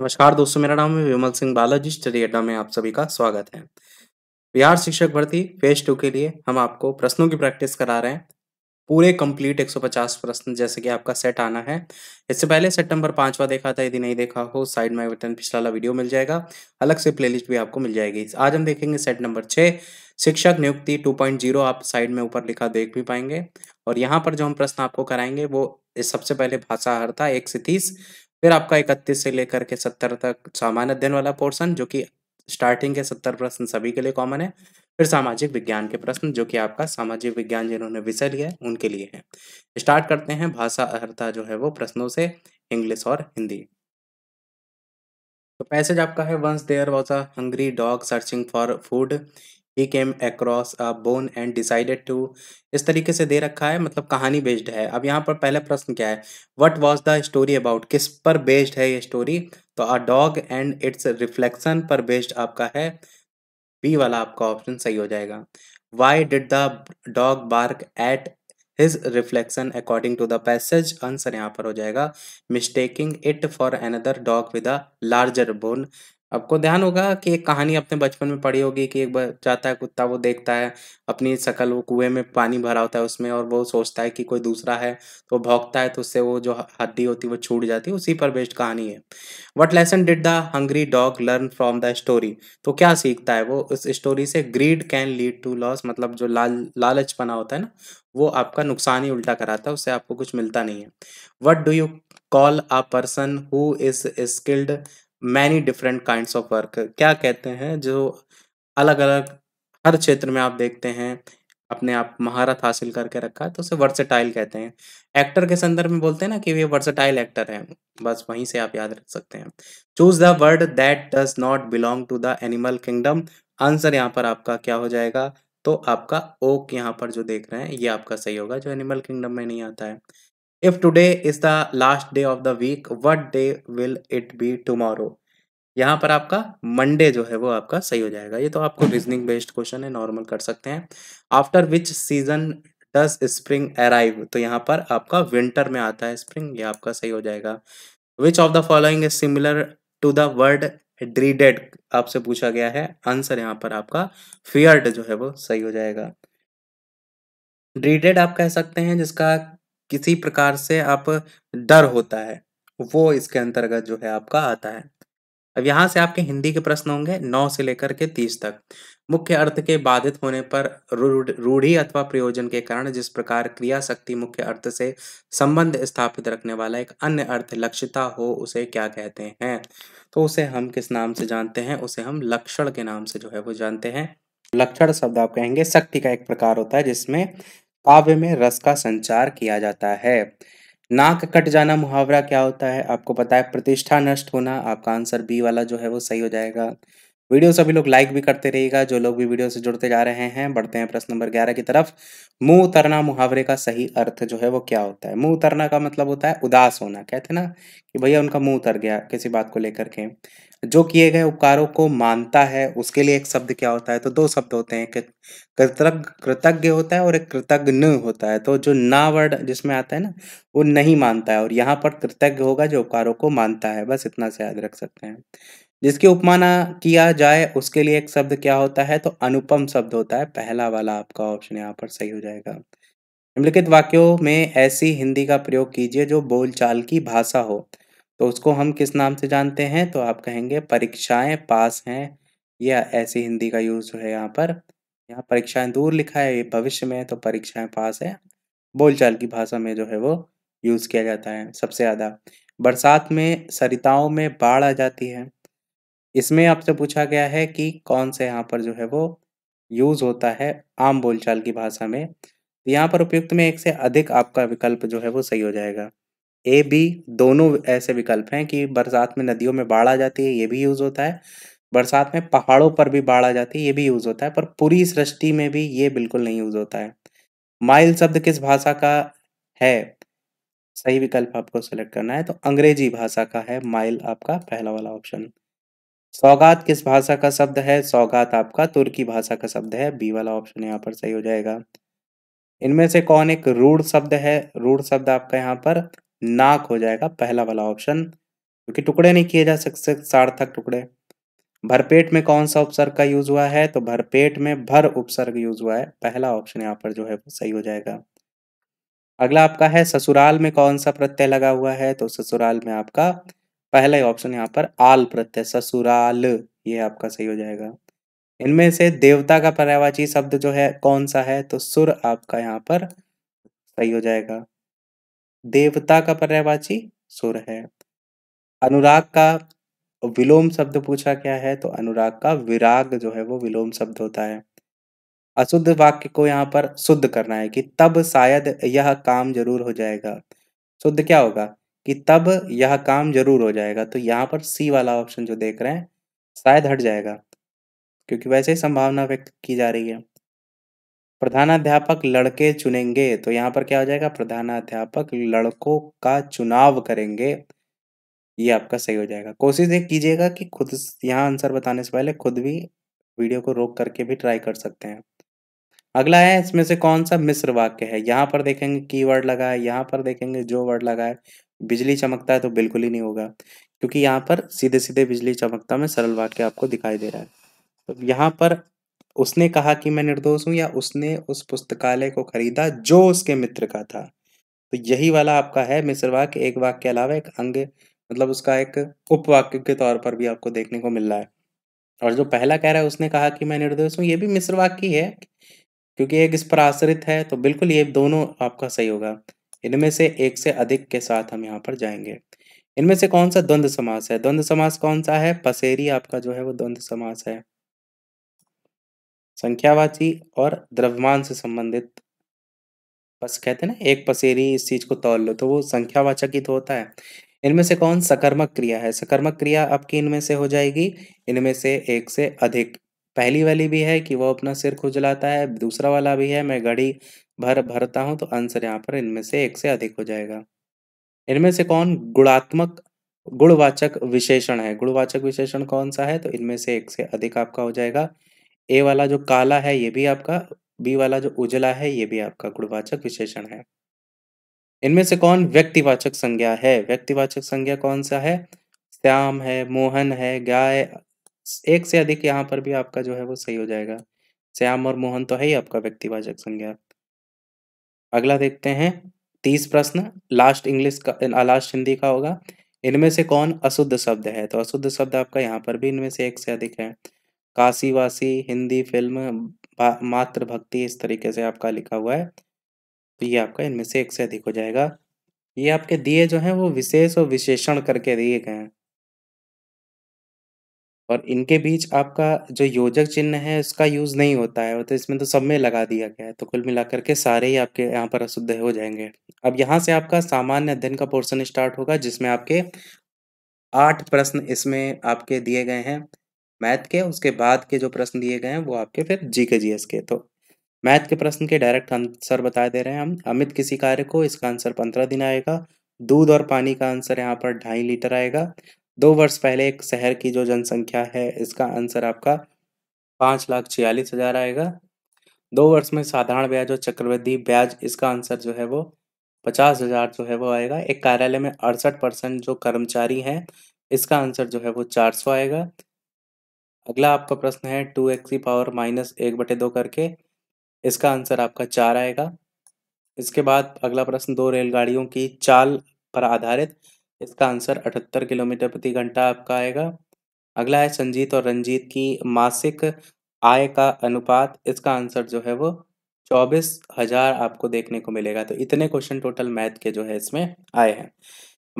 नमस्कार दोस्तों मेरा नाम है विमल सिंह बालाजी स्टडी अड्डा में आप सभी का स्वागत है बिहार शिक्षक भर्ती फेज टू के लिए हम आपको प्रश्नों की प्रैक्टिस करा रहे हैं पूरे कंप्लीट 150 प्रश्न जैसे कि आपका सेट आना है इससे पहले सेट नंबर पांचवा देखा था यदि नहीं देखा हो साइड में बटन पिछला वाला वीडियो मिल जाएगा अलग से प्लेलिस्ट भी आपको मिल जाएगी आज हम देखेंगे सेट नंबर छः शिक्षक नियुक्ति 2.0 आप साइड में ऊपर लिखा देख भी पाएंगे और यहाँ पर जो हम प्रश्न आपको कराएंगे वो सबसे पहले भाषा हर था एक से तीस फिर आपका इकतीस से लेकर के सत्तर तक सामान्य अध्ययन वाला पोर्सन जो कि स्टार्टिंग के सत्तर प्रश्न सभी के लिए कॉमन है फिर सामाजिक विज्ञान के प्रश्न जो कि आपका सामाजिक विज्ञान जिन्होंने विषय लिया है उनके लिए है स्टार्ट करते हैं भाषा अर्हता जो है वो प्रश्नों से इंग्लिश और हिंदी तो पैसेज आपका है once there was a hungry dog searching for food he came across a bone and decided to इस तरीके से दे रखा है मतलब कहानी बेस्ड है अब यहाँ पर पहला प्रश्न क्या है what was the story about किस पर बेस्ड है ये स्टोरी तो a dog and its reflection पर बेस्ड आपका है बी वाला आपका ऑप्शन सही हो जाएगा why did the dog bark at his reflection according to the passage answer यहाँ पर हो जाएगा mistaking it for another dog with a larger bone आपको ध्यान होगा कि एक कहानी अपने बचपन में पढ़ी होगी कि एक बार जाता है कुत्ता वो देखता है अपनी शकल वो कुएं में पानी भरा होता है उसमें और वो सोचता है कि कोई दूसरा है तो भौंकता है तो उससे वो जो हड्डी होती है वो छूट जाती है उसी पर बेस्ड कहानी है what lesson did the hungry dog learn from the story तो क्या सीखता है वो उस स्टोरी से greed can lead to loss मतलब जो लाल लालचपना होता है ना वो आपका नुकसान ही उल्टा कराता है उससे आपको कुछ मिलता नहीं है what do you call a person who is skilled many different kinds of work क्या कहते हैं जो अलग अलग हर क्षेत्र में आप देखते हैं अपने आप महारत हासिल करके रखा है तो उसे वर्सेटाइल कहते हैं एक्टर के संदर्भ में बोलते हैं ना कि वे वर्सेटाइल एक्टर हैं बस वहीं से आप याद रख सकते हैं choose the word that does not belong to the animal kingdom answer यहाँ पर आपका क्या हो जाएगा तो आपका ओक यहाँ पर जो देख रहे हैं ये आपका सही होगा जो एनिमल किंगडम में नहीं आता है if today is the last day of the week what day will it be tomorrow यहाँ पर आपका मंडे जो है वो आपका सही हो जाएगा ये तो आपको रीजनिंग बेस्ड क्वेश्चन है नॉर्मल कर सकते हैं after which season does spring arrive तो यहाँ पर आपका विंटर में आता है स्प्रिंग ये आपका सही हो जाएगा which of the following similar to the word dreaded आपसे पूछा गया है आंसर यहाँ पर आपका फियर्ड जो है वो सही हो जाएगा ड्रीडेड आप कह सकते हैं जिसका किसी प्रकार से आप डर होता है वो इसके अंतर्गत जो है आपका आता है अब यहाँ से आपके हिंदी के प्रश्न होंगे नौ से लेकर के तीस तक मुख्य अर्थ के बाधित होने पर रूढ़ी अथवा प्रयोजन के कारण जिस प्रकार क्रिया शक्ति मुख्य अर्थ से संबंध स्थापित रखने वाला एक अन्य अर्थ लक्षिता हो उसे क्या कहते हैं तो उसे हम किस नाम से जानते हैं उसे हम लक्षण के नाम से जो है वो जानते हैं लक्षण शब्द आप कहेंगे शक्ति का एक प्रकार होता है जिसमें काव्य में रस का संचार किया जाता है नाक कट जाना मुहावरा क्या होता है आपको पता है प्रतिष्ठा नष्ट होना आपका आंसर बी वाला जो है वो सही हो जाएगा वीडियो सभी लोग लाइक भी करते रहेगा जो लोग भी वीडियो से जुड़ते जा रहे हैं बढ़ते हैं प्रश्न नंबर ग्यारह की तरफ मुंह उतरना मुहावरे का सही अर्थ जो है वो क्या होता है मुंह उतरना का मतलब होता है उदास होना कहते ना कि भैया उनका मुंह उतर गया किसी बात को लेकर के जो किए गए उपकारों को मानता है उसके लिए एक शब्द क्या होता है तो दो शब्द होते हैं कृतज्ञ कृतज्ञ होता है और एक कृतज्ञ होता है तो जो ना वर्ड जिसमें आता है ना वो नहीं मानता है और यहाँ पर कृतज्ञ होगा जो उपकारों को मानता है बस इतना से याद रख सकते हैं जिसकी उपमाना किया जाए उसके लिए एक शब्द क्या होता है तो अनुपम शब्द होता है पहला वाला आपका ऑप्शन यहाँ पर सही हो जाएगा निम्नलिखित वाक्यों में ऐसी हिंदी का प्रयोग कीजिए जो बोलचाल की भाषा हो तो उसको हम किस नाम से जानते हैं तो आप कहेंगे परीक्षाएं पास हैं या ऐसी हिंदी का यूज है यहाँ पर यहाँ परीक्षाएं दूर लिखा है ये भविष्य में तो परीक्षाएं पास है बोलचाल की भाषा में जो है वो यूज किया जाता है सबसे ज्यादा बरसात में सरिताओं में बाढ़ आ जाती है इसमें आपसे पूछा गया है कि कौन से यहाँ पर जो है वो यूज होता है आम बोलचाल की भाषा में तो यहाँ पर उपयुक्त में एक से अधिक आपका विकल्प जो है वो सही हो जाएगा ए बी दोनों ऐसे विकल्प हैं कि बरसात में नदियों में बाढ़ आ जाती है ये भी यूज़ होता है बरसात में पहाड़ों पर भी बाढ़ आ जाती है ये भी यूज़ होता है पर पूरी सृष्टि में भी ये बिल्कुल नहीं यूज़ होता है माइल शब्द किस भाषा का है सही विकल्प आपको सिलेक्ट करना है तो अंग्रेजी भाषा का है माइल आपका पहला वाला ऑप्शन सौगात किस भाषा का शब्द है सौगात आपका तुर्की भाषा का शब्द है बी वाला ऑप्शन यहाँ पर सही हो जाएगा इनमें से कौन एक रूढ़ शब्द है रूढ़ शब्द आपका यहाँ पर नाक हो जाएगा पहला वाला ऑप्शन क्योंकि टुकड़े नहीं किए जा सकते सार्थक टुकड़े भरपेट में कौन सा उपसर्ग का यूज हुआ है तो भरपेट में भर उपसर्ग यूज हुआ है पहला ऑप्शन यहाँ पर जो है वो सही हो जाएगा अगला आपका है ससुराल में कौन सा प्रत्यय लगा हुआ है तो ससुराल में आपका पहला ही ऑप्शन यहाँ पर आल प्रत्यय ससुराल ये आपका सही हो जाएगा इनमें से देवता का पर्यावाची शब्द जो है कौन सा है तो सुर आपका यहाँ पर सही हो जाएगा देवता का पर्यायवाची सुर है अनुराग का विलोम शब्द पूछा क्या है तो अनुराग का विराग जो है वो विलोम शब्द होता है अशुद्ध वाक्य को यहाँ पर शुद्ध करना है कि तब शायद यह काम जरूर हो जाएगा शुद्ध क्या होगा कि तब यह काम जरूर हो जाएगा तो यहाँ पर सी वाला ऑप्शन जो देख रहे हैं शायद हट जाएगा क्योंकि वैसे ही संभावना व्यक्त की जा रही है प्रधानाध्यापक लड़के चुनेंगे तो यहाँ पर क्या हो जाएगा प्रधानाध्यापक लड़कों का चुनाव करेंगे ये आपका सही हो जाएगा कोशिश ये कीजिएगा कि खुद यहाँ आंसर बताने से पहले खुद भी वीडियो को रोक करके भी ट्राई कर सकते हैं अगला है इसमें से कौन सा मिस्र वाक्य है यहाँ पर देखेंगे वर्ड लगा है यहाँ पर देखेंगे जो वर्ड लगा है बिजली चमकता है तो बिल्कुल ही नहीं होगा क्योंकि यहाँ पर सीधे सीधे बिजली चमकता में सरल वाक्य आपको दिखाई दे रहा है तो यहाँ पर उसने कहा कि मैं निर्दोष हूं या उसने उस पुस्तकालय को खरीदा जो उसके मित्र का था तो यही वाला आपका है मिस्र वाक्य एक वाक्य के अलावा एक अंग मतलब उसका एक उपवाक्य के तौर पर भी आपको देखने को मिल रहा है और जो पहला कह रहा है उसने कहा कि मैं निर्दोष हूँ ये भी मिस्र वाक्य है क्योंकि एक इस पर आश्रित है तो बिल्कुल ये दोनों आपका सही होगा इनमें से एक से अधिक के साथ हम यहाँ पर जाएंगे इनमें से कौन सा द्वंद्व समास है द्वंद्व समास कौन सा है पसेरी आपका जो है वो द्वंद्व समास है संख्यावाची और द्रव्यमान से संबंधित बस कहते हैं ना एक पसेरी इस चीज को तौल लो तो वो संख्यावाचक ही तो होता है इनमें से कौन सकर्मक क्रिया है सकर्मक क्रिया आपकी इनमें से हो जाएगी इनमें से एक से अधिक पहली वाली भी है कि वो अपना सिर खुजलाता है दूसरा वाला भी है मैं घड़ी भर भरता हूँ तो आंसर यहाँ पर इनमें से एक से अधिक हो जाएगा इनमें से कौन गुणात्मक गुणवाचक विशेषण है गुणवाचक विशेषण कौन सा है तो इनमें से एक से अधिक आपका हो जाएगा ए वाला जो काला है ये भी आपका बी वाला जो उजला है ये भी आपका गुणवाचक विशेषण है इनमें से कौन व्यक्तिवाचक संज्ञा है व्यक्तिवाचक संज्ञा कौन सा है श्याम है मोहन है गाय एक से अधिक यहाँ पर भी आपका जो है वो सही हो जाएगा श्याम और मोहन तो है ही आपका व्यक्तिवाचक संज्ञा अगला देखते हैं तीस प्रश्न लास्ट इंग्लिश का लास्ट हिंदी का होगा इनमें से कौन अशुद्ध शब्द है तो अशुद्ध शब्द आपका यहाँ पर भी इनमें से एक से अधिक है काशीवासी हिंदी फिल्म मात्र भक्ति इस तरीके से आपका लिखा हुआ है तो ये आपका इनमें से एक से अधिक हो जाएगा ये आपके दिए जो हैं वो विशेष और विशेषण करके दिए गए हैं और इनके बीच आपका जो योजक चिन्ह है उसका यूज नहीं होता है तो इसमें तो सब में लगा दिया गया है तो कुल मिलाकर के सारे ही आपके यहाँ पर अशुद्ध हो जाएंगे अब यहाँ से आपका सामान्य अध्ययन का पोर्शन स्टार्ट होगा जिसमें आपके आठ प्रश्न इसमें आपके दिए गए हैं मैथ के उसके बाद के जो प्रश्न दिए गए हैं वो आपके फिर जी के के तो मैथ के प्रश्न के डायरेक्ट आंसर बता दे रहे हैं हम अमित किसी कार्य को इसका आंसर पंद्रह दिन आएगा दूध और पानी का आंसर यहाँ पर ढाई लीटर आएगा दो वर्ष पहले एक शहर की जो जनसंख्या है इसका आंसर आपका पाँच लाख छियालीस हजार आएगा दो वर्ष में साधारण ब्याज और चक्रवृद्धि ब्याज इसका आंसर जो है वो पचास हजार जो है वो आएगा एक कार्यालय में अड़सठ परसेंट जो कर्मचारी हैं इसका आंसर जो है वो चार सौ आएगा अगला आपका प्रश्न है टू एक्स की पावर माइनस एक बटे दो करके इसका आंसर आपका चार आएगा इसके बाद अगला प्रश्न दो रेलगाड़ियों की चाल पर आधारित इसका आंसर अठहत्तर किलोमीटर प्रति घंटा आपका आएगा अगला है संजीत और रंजीत की मासिक आय का अनुपात इसका आंसर जो है वो चौबीस हजार आपको देखने को मिलेगा तो इतने क्वेश्चन टोटल मैथ के जो है इसमें आए हैं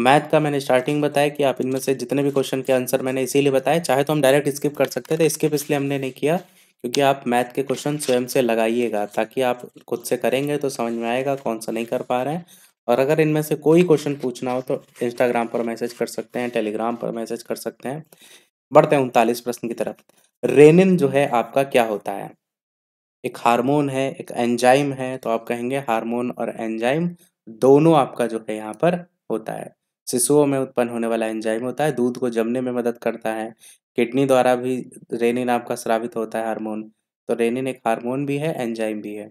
मैथ का मैंने स्टार्टिंग बताया कि आप इनमें से जितने भी क्वेश्चन के आंसर मैंने इसीलिए बताए चाहे तो हम डायरेक्ट स्किप कर सकते थे स्किप इसलिए हमने नहीं किया क्योंकि आप मैथ के क्वेश्चन स्वयं से लगाइएगा ताकि आप खुद से करेंगे तो समझ में आएगा कौन सा नहीं कर पा रहे हैं और अगर इनमें से कोई क्वेश्चन पूछना हो तो इंस्टाग्राम पर मैसेज कर सकते हैं टेलीग्राम पर मैसेज कर सकते हैं बढ़ते हैं उनतालीस प्रश्न की तरफ रेनिन जो है आपका क्या होता है एक हार्मोन है एक एंजाइम है तो आप कहेंगे हार्मोन और एंजाइम दोनों आपका जो है यहाँ पर होता है शिशुओं में उत्पन्न होने वाला एंजाइम होता है दूध को जमने में मदद करता है किडनी द्वारा भी रेनिन आपका स्रावित होता है हार्मोन तो रेनिन एक हार्मोन भी है एंजाइम भी है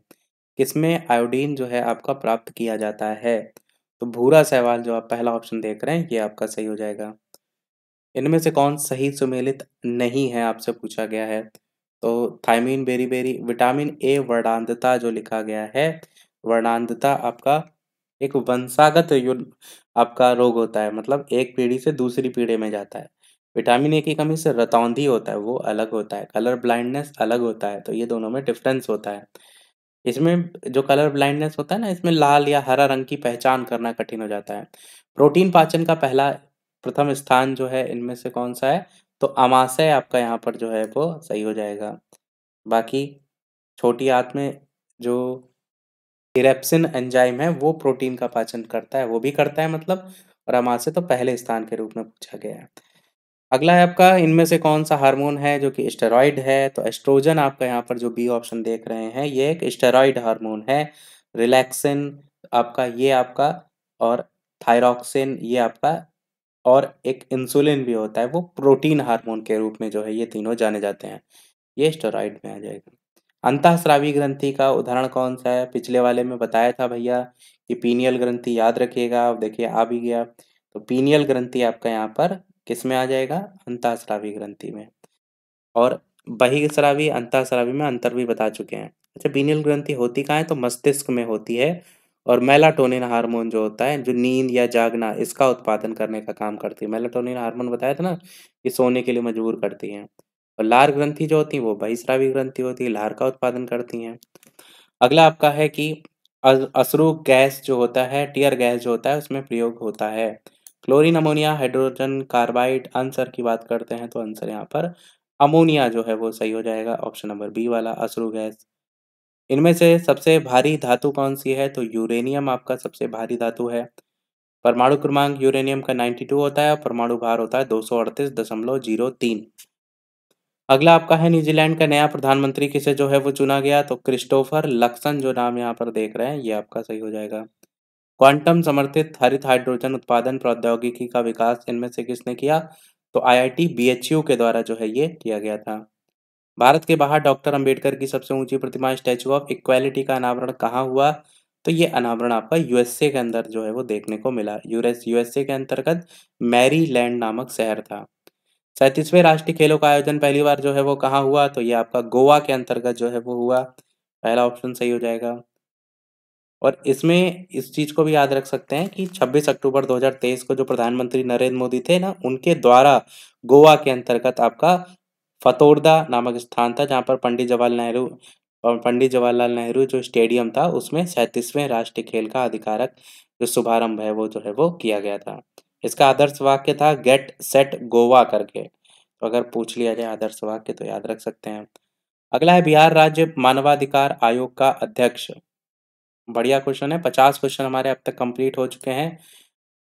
इसमें आयोडीन जो है आपका प्राप्त किया जाता है तो भूरा सवाल जो आप पहला ऑप्शन देख रहे हैं ये आपका सही हो जाएगा इनमें से कौन सही सुमेलित नहीं है आपसे पूछा गया है तो thiamine beriberi vitamin A वर्णांधता जो लिखा गया है वर्णांधता आपका एक वंशागत आपका रोग होता है मतलब एक पीढ़ी से दूसरी पीढ़ी में जाता है। विटामिन ए की कमी से रतौंधी होता है, वो अलग होता है, कलर ब्लाइंडनेस अलग होता है, तो ये दोनों में डिफ़रेंस होता है। इसमें जो कलर ब्लाइंडनेस होता है ना, इसमें लाल या हरा रंग की पहचान करना कठिन हो जाता है। प्रोटीन पाचन का पहला प्रथम स्थान जो है, इनमें से कौन-सा है? तो अमाशय आपका यहाँ पर जो है वो सही हो जाएगा। बाकी छोटी आँत में जो इरेप्सिन एंजाइम है वो प्रोटीन का पाचन करता है वो भी करता है मतलब और हमारे से तो पहले स्थान के रूप में पूछा गया है अगला है आपका इनमें से कौन सा हार्मोन है जो कि स्टेरॉइड है तो एस्ट्रोजन आपका यहाँ पर जो बी ऑप्शन देख रहे हैं ये एक स्टेरॉइड हार्मोन है रिलैक्सिन आपका ये आपका और थायरॉक्सिन ये आपका और एक इंसुलिन भी होता है वो प्रोटीन हार्मोन के रूप में जो है ये तीनों जाने जाते हैं ये स्टेरॉइड में आ जाएगा अंतःस्रावी ग्रंथि का उदाहरण कौन सा है पिछले वाले में बताया था भैया कि पीनियल ग्रंथि याद रखिएगा अब देखिए आ भी गया तो पीनियल ग्रंथि आपका यहाँ पर किस में आ जाएगा अंतःस्रावी ग्रंथि में और बहिस्रावी अंतःस्रावी में अंतर भी बता चुके हैं अच्छा पीनियल ग्रंथि होती कहाँ है तो मस्तिष्क में होती है और मेलाटोनिन हार्मोन जो होता है जो नींद या जागना इसका उत्पादन करने का काम करती है मेलाटोनिन हार्मोन बताया था ना कि सोने के लिए मजबूर करती है और लार ग्रंथि जो होती है वो बहिश्रावी ग्रंथि होती है लार का उत्पादन करती हैं अगला आपका है कि अश्रु गैस जो होता है टीयर गैस जो होता है उसमें प्रयोग होता है chlorine ammonia hydrogen carbide answer की बात करते हैं तो आंसर यहाँ पर अमोनिया जो है वो सही हो जाएगा ऑप्शन नंबर बी वाला अश्रु गैस इनमें से सबसे भारी धातु कौन सी है तो यूरेनियम आपका सबसे भारी धातु है परमाणु क्रमांक यूरेनियम का 92 होता है और परमाणु भार होता है दो सौ अड़तीस दशमलव जीरो तीन अगला आपका है न्यूजीलैंड का नया प्रधानमंत्री किसे जो है वो चुना गया तो क्रिस्टोफर लक्सन जो नाम यहाँ पर देख रहे हैं ये आपका सही हो जाएगा क्वांटम समर्थित हरित हाइड्रोजन उत्पादन प्रौद्योगिकी का विकास इनमें से किसने किया तो आईआईटी बीएचयू के द्वारा जो है ये किया गया था भारत के बाहर डॉक्टर अंबेडकर की सबसे ऊंची प्रतिमा स्टैचू ऑफ इक्वालिटी का अनावरण कहाँ हुआ तो ये अनावरण आपका यूएसए के अंदर जो है वो देखने को मिला यूएस यूएसए के अंतर्गत मैरीलैंड नामक शहर था सैंतीसवें राष्ट्रीय खेलों का आयोजन पहली बार जो है वो कहाँ हुआ तो ये आपका गोवा के अंतर्गत जो है वो हुआ पहला ऑप्शन सही हो जाएगा और इसमें इस चीज़ को भी याद रख सकते हैं कि 26 अक्टूबर 2023 को जो प्रधानमंत्री नरेंद्र मोदी थे ना उनके द्वारा गोवा के अंतर्गत आपका फतोरदा नामक स्थान था जहाँ पर पंडित जवाहरलाल नेहरू और पंडित जवाहरलाल नेहरू जो स्टेडियम था उसमें सैंतीसवें राष्ट्रीय खेल का आधिकारक जो शुभारंभ है वो जो है वो किया गया था इसका आदर्श वाक्य था गेट सेट गोवा करके तो अगर पूछ लिया जाए आदर्श वाक्य तो याद रख सकते हैं अगला है बिहार राज्य मानवाधिकार आयोग का अध्यक्ष बढ़िया क्वेश्चन है पचास क्वेश्चन हमारे अब तक कंप्लीट हो चुके हैं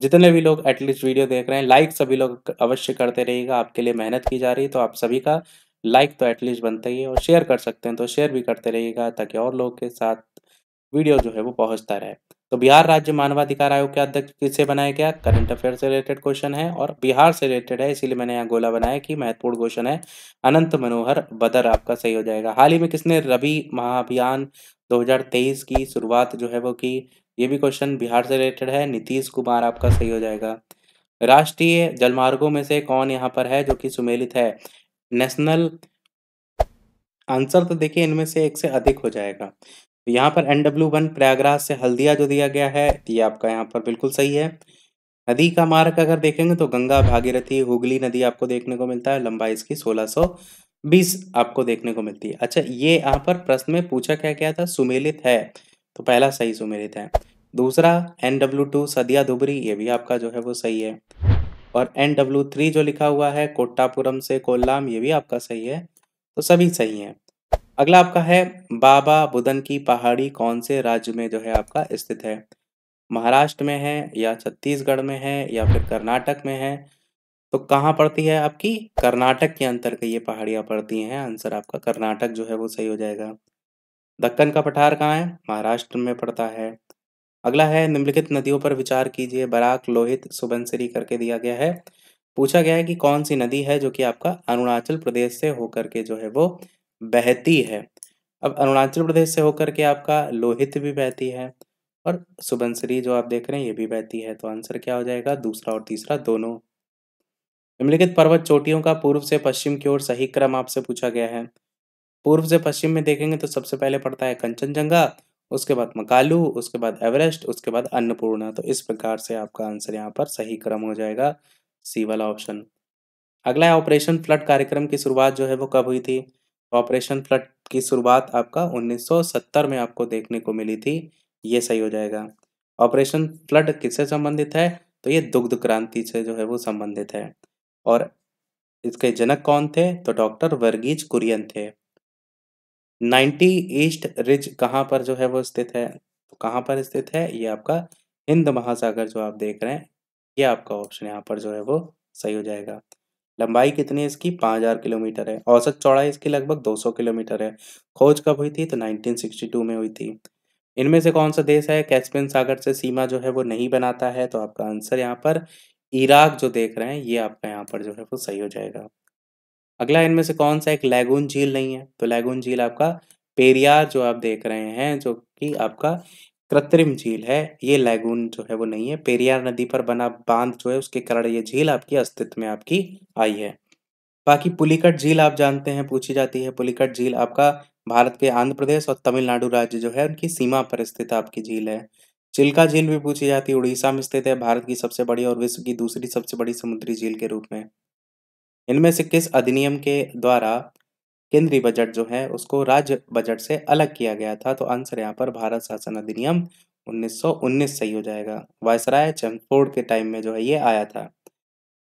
जितने भी लोग एटलीस्ट वीडियो देख रहे हैं लाइक सभी लोग अवश्य करते रहिएगा आपके लिए मेहनत की जा रही है तो आप सभी का लाइक तो एटलीस्ट बनता ही है और शेयर कर सकते हैं तो शेयर भी करते रहिएगा ताकि और लोग के साथ वीडियो जो है वो पहुंचता रहे तो बिहार राज्य मानवाधिकार आयोग के अध्यक्ष किससे बनाया गया करंट अफेयर से रिलेटेड क्वेश्चन है और बिहार से रिलेटेड है इसीलिए मैंने यहाँ गोला बनाया कि महत्वपूर्ण क्वेश्चन है अनंत मनोहर बदर आपका सही हो जाएगा हाल ही में किसने रवि महाअभियान 2023 की शुरुआत जो है वो की ये भी क्वेश्चन बिहार से रिलेटेड है नीतीश कुमार आपका सही हो जाएगा राष्ट्रीय जलमार्गो में से कौन यहाँ पर है जो कि सुमेलित है नेशनल आंसर तो देखिए इनमें से एक से अधिक हो जाएगा तो यहाँ पर एनडब्ल्यू वन प्रयागराज से हल्दिया जो दिया गया है ये आपका यहाँ पर बिल्कुल सही है नदी का मार्ग अगर देखेंगे तो गंगा भागीरथी हुगली नदी आपको देखने को मिलता है लंबाई इसकी 1620 आपको देखने को मिलती है अच्छा ये यहाँ पर प्रश्न में पूछा क्या क्या था सुमेलित है तो पहला सही सुमेलित है दूसरा N W two Sadiya Dhubri ये भी आपका जो है वो सही है और एन डब्ल्यू थ्री जो लिखा हुआ है कोट्टापुरम से कोल्लाम ये भी आपका सही है तो सभी सही हैं अगला आपका है बाबा बुदन की पहाड़ी कौन से राज्य में जो है आपका स्थित है महाराष्ट्र में है या छत्तीसगढ़ में है या फिर कर्नाटक में है तो कहाँ पड़ती है आपकी कर्नाटक के के ये पहाड़ियाँ पड़ती हैं आंसर आपका कर्नाटक जो है वो सही हो जाएगा दक्कन का पठार कहाँ है महाराष्ट्र में पड़ता है अगला है निम्नलिखित नदियों पर विचार कीजिए बराक लोहित सुबनसरी करके दिया गया है पूछा गया है कि कौन सी नदी है जो कि आपका अरुणाचल प्रदेश से होकर के जो है वो बहती है अब अरुणाचल प्रदेश से होकर के आपका लोहित भी बहती है और सुबनसरी जो आप देख रहे हैं ये भी बहती है तो आंसर क्या हो जाएगा दूसरा और तीसरा दोनों निम्नलिखित पर्वत चोटियों का पूर्व से पश्चिम की ओर सही क्रम आपसे पूछा गया है पूर्व से पश्चिम में देखेंगे तो सबसे पहले पड़ता है कंचनजंगा उसके बाद मकालू उसके बाद एवरेस्ट उसके बाद अन्नपूर्णा तो इस प्रकार से आपका आंसर यहाँ पर सही क्रम हो जाएगा सी वाला ऑप्शन अगला है ऑपरेशन फ्लड कार्यक्रम की शुरुआत जो है वो कब हुई थी ऑपरेशन फ्लड की शुरुआत आपका 1970 में आपको देखने को मिली थी ये सही हो जाएगा ऑपरेशन फ्लड किससे संबंधित है तो ये दुग्ध क्रांति से जो है वो संबंधित है और इसके जनक कौन थे तो डॉक्टर वर्गीज कुरियन थे नाइन्टी ईस्ट रिज कहाँ पर जो है वो स्थित है तो कहाँ पर स्थित है ये आपका हिंद महासागर जो आप देख रहे हैं ये आपका ऑप्शन यहाँ पर जो है वो सही हो जाएगा लंबाई कितनी है इसकी पाँच हजार किलोमीटर है औसत चौड़ाई इसकी लगभग 200 किलोमीटर है खोज कब हुई थी तो 1962 में हुई थी इनमें से कौन सा देश है कैस्पियन सागर से सीमा जो है वो नहीं बनाता है तो आपका आंसर यहाँ पर इराक जो देख रहे हैं ये आपका यहाँ पर जो है वो सही हो जाएगा अगला इनमें से कौन सा एक लैगून झील नहीं है तो लैगून झील आपका पेरियार जो आप देख रहे हैं जो कि आपका कृत्रिम झील है ये लैगून जो है वो नहीं है पेरियार नदी पर बना बांध जो है उसके कारण ये झील आपकी अस्तित्व में आपकी आई है बाकी पुलिकट झील आप जानते हैं पूछी जाती है पुलिकट झील आपका भारत के आंध्र प्रदेश और तमिलनाडु राज्य जो है उनकी सीमा पर स्थित आपकी झील है चिल्का झील भी पूछी जाती है उड़ीसा में स्थित है भारत की सबसे बड़ी और विश्व की दूसरी सबसे बड़ी समुद्री झील के रूप में इनमें से किस अधिनियम के द्वारा केंद्रीय बजट जो है उसको राज्य बजट से अलग किया गया था तो आंसर यहाँ पर भारत शासन अधिनियम 1919 सही हो जाएगा वायसराय चैम्फोर्ड के टाइम में जो है ये आया था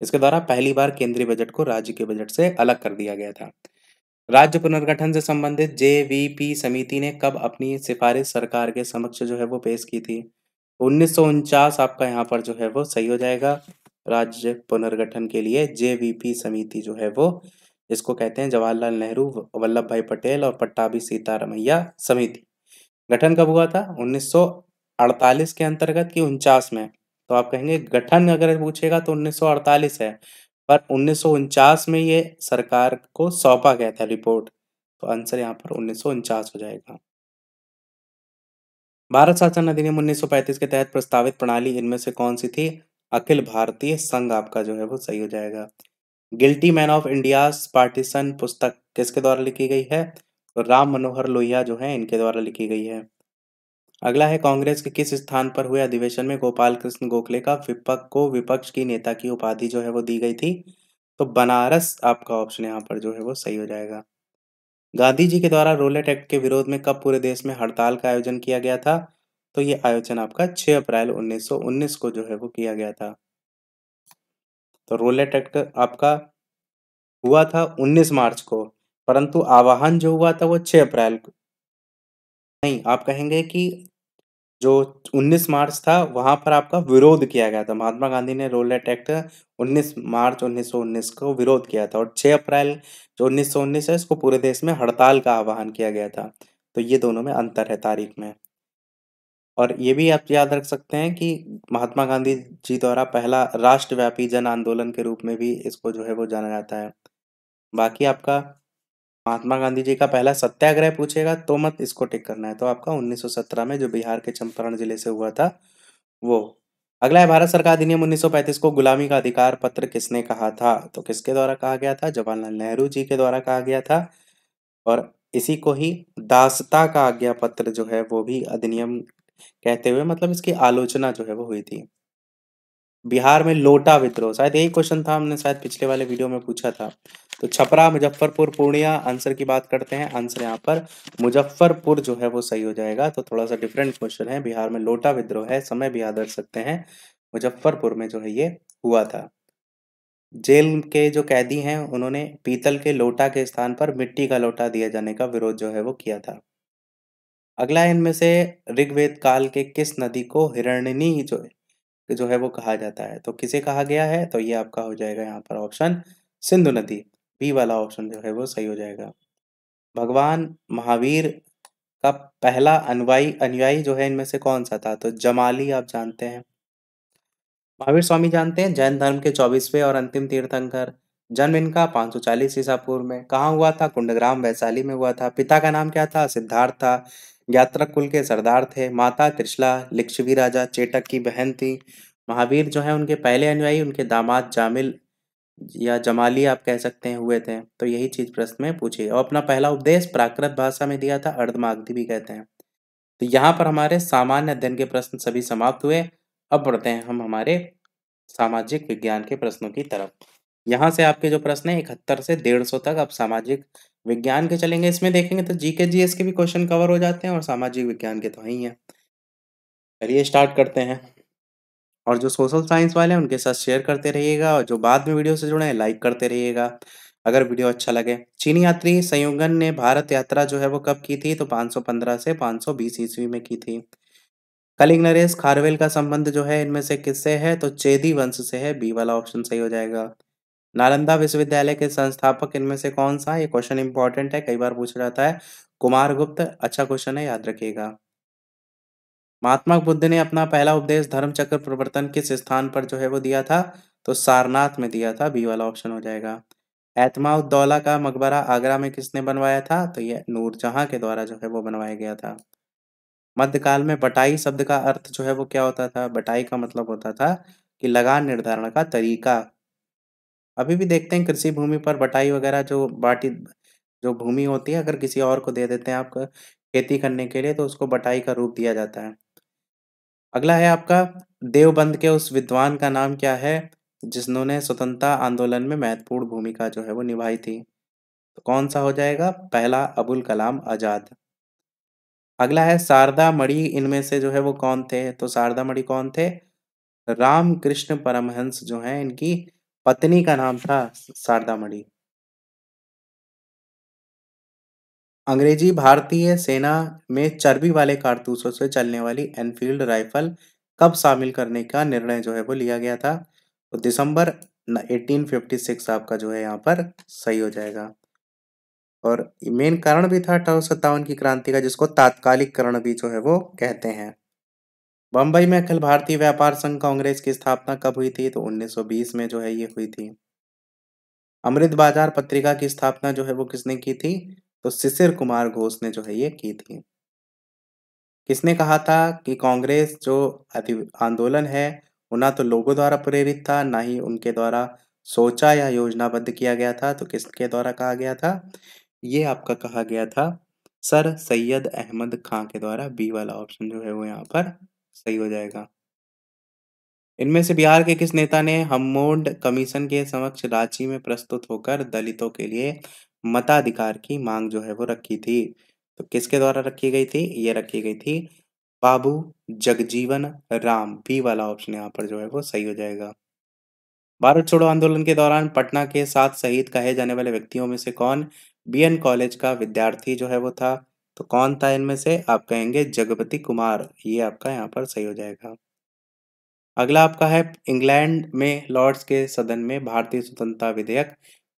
इसके द्वारा पहली बार केंद्रीय बजट को राज्य के बजट से अलग कर दिया गया था राज्य पुनर्गठन से संबंधित जे समिति ने कब अपनी सिफारिश सरकार के समक्ष जो है वो पेश की थी उन्नीस आपका यहाँ पर जो है वो सही हो जाएगा राज्य पुनर्गठन के लिए जे समिति जो है वो इसको कहते हैं जवाहरलाल नेहरू वल्लभ भाई पटेल और पट्टाभी सीतारमैया समिति गठन कब हुआ था 1948 के अंतर्गत की उनचास में तो आप कहेंगे गठन अगर पूछेगा तो 1948 है पर उन्नीस में ये सरकार को सौंपा गया था रिपोर्ट तो आंसर यहाँ पर उन्नीस हो जाएगा भारत शासन अधिनियम 1935 के तहत प्रस्तावित प्रणाली इनमें से कौन सी थी अखिल भारतीय संघ आपका जो है वो सही हो जाएगा guilty man of India partition पुस्तक किसके द्वारा लिखी गई है तो राम मनोहर लोहिया जो है इनके द्वारा लिखी गई है अगला है कांग्रेस के किस स्थान पर हुए अधिवेशन में गोपाल कृष्ण गोखले का विपक्ष को विपक्ष की नेता की उपाधि जो है वो दी गई थी तो बनारस आपका ऑप्शन यहाँ पर जो है वो सही हो जाएगा गांधी जी के द्वारा रोलेट एक्ट के विरोध में कब पूरे देश में हड़ताल का आयोजन किया गया था तो ये आयोजन आपका 6 अप्रैल 1919 को जो है वो किया गया था तो रोलर टैक्ट आपका हुआ था 19 मार्च को परंतु आवाहन जो हुआ था वो 6 अप्रैल को नहीं आप कहेंगे कि जो 19 मार्च था वहाँ पर आपका विरोध किया गया था महात्मा गांधी ने रोलेट एक्ट 19 मार्च 1919 को विरोध किया था और 6 अप्रैल जो 1919 है इसको पूरे देश में हड़ताल का आह्वान किया गया था तो ये दोनों में अंतर है तारीख में और ये भी आप याद रख सकते हैं कि महात्मा गांधी जी द्वारा पहला राष्ट्रव्यापी जन आंदोलन के रूप में भी इसको जो है वो जाना जाता है बाकी आपका महात्मा गांधी जी का पहला सत्याग्रह पूछेगा तो मत इसको टिक करना है तो आपका 1917 में जो बिहार के चंपारण जिले से हुआ था वो अगला है भारत सरकार अधिनियम 1935 को गुलामी का अधिकार पत्र किसने कहा था तो किसके द्वारा कहा गया था जवाहरलाल नेहरू जी के द्वारा कहा गया था और इसी को ही दासता का आज्ञा पत्र जो है वो भी अधिनियम कहते हुए मतलब इसकी आलोचना जो है वो हुई थी। बिहार में लोटा विद्रोह शायद यही क्वेश्चन था हमने शायद पिछले वाले वीडियो में पूछा था। तो छपरा, मुज़फ्फरपुर, पूर्णिया आंसर की बात करते हैं। आंसर यहाँ पर मुज़फ्फरपुर जो है वो सही हो जाएगा। तो थोड़ा-सा डिफरेंट क्वेश्चन है। बिहार में लोटा विद्रोह है, समय भी याद रख सकते हैं। मुज़फ्फरपुर में जो है ये हुआ था। जेल के जो कैदी हैं उन्होंने पीतल के लोटा के स्थान पर मिट्टी का लोटा दिए जाने का विरोध जो है वो किया था। अगला इनमें से ऋग्वेद काल के किस नदी को हिरणनी जो जो है वो कहा जाता है तो किसे कहा गया है तो ये आपका हो जाएगा यहाँ पर ऑप्शन सिंधु नदी बी वाला ऑप्शन जो है वो सही हो जाएगा भगवान महावीर का पहला अनुवाई अनुयायी जो है इनमें से कौन सा था तो जमाली आप जानते हैं महावीर स्वामी जानते हैं जैन धर्म के चौबीसवें और अंतिम तीर्थंकर जन्म इनका सौ ईसा पूर्व में कहाँ हुआ था कुंडग्राम वैशाली में हुआ था पिता का नाम क्या था सिद्धार्थ था ज्ञात्रक कुल के सरदार थे माता त्रिशला लिक्षवी राजा चेटक की बहन थी महावीर जो है उनके पहले अनुयायी उनके दामाद जामिल या जमाली आप कह सकते हैं हुए थे तो यही चीज प्रश्न में पूछी और अपना पहला उपदेश प्राकृत भाषा में दिया था अर्धमाग्धि भी कहते हैं तो यहाँ पर हमारे सामान्य अध्ययन के प्रश्न सभी समाप्त हुए अब बढ़ते हैं हम हमारे सामाजिक विज्ञान के प्रश्नों की तरफ यहाँ से आपके जो प्रश्न है इकहत्तर से डेढ़ सौ तक अब सामाजिक विज्ञान के चलेंगे इसमें देखेंगे तो जीके जीएस के भी क्वेश्चन कवर हो जाते हैं और सामाजिक विज्ञान के तो ही हैं चलिए स्टार्ट करते हैं और जो सोशल साइंस वाले हैं उनके साथ शेयर करते रहिएगा और जो बाद में वीडियो से जुड़े हैं लाइक करते रहिएगा अगर वीडियो अच्छा लगे चीनी यात्री संयुगन ने भारत यात्रा जो है वो कब की थी तो 515 से 520 ईस्वी में की थी कलिंग नरेश खारवेल का संबंध जो है इनमें से किससे है तो चेदी वंश से है बी वाला ऑप्शन सही हो जाएगा नालंदा विश्वविद्यालय के संस्थापक इनमें से कौन सा ये क्वेश्चन इंपॉर्टेंट है कई बार पूछा जाता है कुमार गुप्त अच्छा क्वेश्चन है याद रखिएगा महात्मा बुद्ध ने अपना पहला उपदेश धर्म चक्र प्रवर्तन किस स्थान पर जो है वो दिया था तो सारनाथ में दिया था बी वाला ऑप्शन हो जाएगा एतमा उद्दौला का मकबरा आगरा में किसने बनवाया था तो यह नूरजहां के द्वारा जो है वो बनवाया गया था मध्यकाल में बटाई शब्द का अर्थ जो है वो क्या होता था बटाई का मतलब होता था कि लगान निर्धारण का तरीका अभी भी देखते हैं कृषि भूमि पर बटाई वगैरह जो बाटी जो भूमि होती है अगर किसी और को दे देते हैं आप खेती करने के लिए तो उसको बटाई का रूप दिया जाता है अगला है आपका देवबंद के उस विद्वान का नाम क्या है जिन्होंने स्वतंत्रता आंदोलन में महत्वपूर्ण भूमिका जो है वो निभाई थी तो कौन सा हो जाएगा पहला अबुल कलाम आज़ाद अगला है शारदा मणि इनमें से जो है वो कौन थे तो शारदा मणि कौन थे रामकृष्ण परमहंस जो है इनकी पत्नी का नाम था शारदा मणि अंग्रेजी भारतीय सेना में चर्बी वाले कारतूसों से चलने वाली एनफील्ड राइफल कब शामिल करने का निर्णय जो है वो लिया गया था तो दिसंबर 1856 आपका जो है यहाँ पर सही हो जाएगा और मेन कारण भी था अठारह की क्रांति का जिसको तात्कालिक करण भी जो है वो कहते हैं बम्बई में अखिल भारतीय व्यापार संघ कांग्रेस की स्थापना कब हुई थी तो 1920 में जो है ये हुई थी अमृत बाजार पत्रिका की स्थापना जो है वो किसने की थी तो शिशिर कुमार घोष ने जो है ये की थी किसने कहा था कि कांग्रेस जो आंदोलन है वो ना तो लोगों द्वारा प्रेरित था ना ही उनके द्वारा सोचा या योजनाबद्ध किया गया था तो किसके द्वारा कहा गया था ये आपका कहा गया था सर सैयद अहमद खां के द्वारा बी वाला ऑप्शन जो है वो यहाँ पर सही हो जाएगा इनमें से बिहार के किस नेता ने हमोड कमीशन के समक्ष रांची में प्रस्तुत होकर दलितों के लिए मताधिकार की मांग जो है वो रखी थी तो किसके द्वारा रखी गई थी ये रखी गई थी बाबू जगजीवन राम बी वाला ऑप्शन यहाँ पर जो है वो सही हो जाएगा भारत छोड़ो आंदोलन के दौरान पटना के साथ शहीद कहे जाने वाले व्यक्तियों में से कौन बीएन कॉलेज का विद्यार्थी जो है वो था तो कौन था इनमें से आप कहेंगे जगपति कुमार ये आपका यहाँ पर सही हो जाएगा अगला आपका है इंग्लैंड में लॉर्ड्स के सदन में भारतीय स्वतंत्रता विधेयक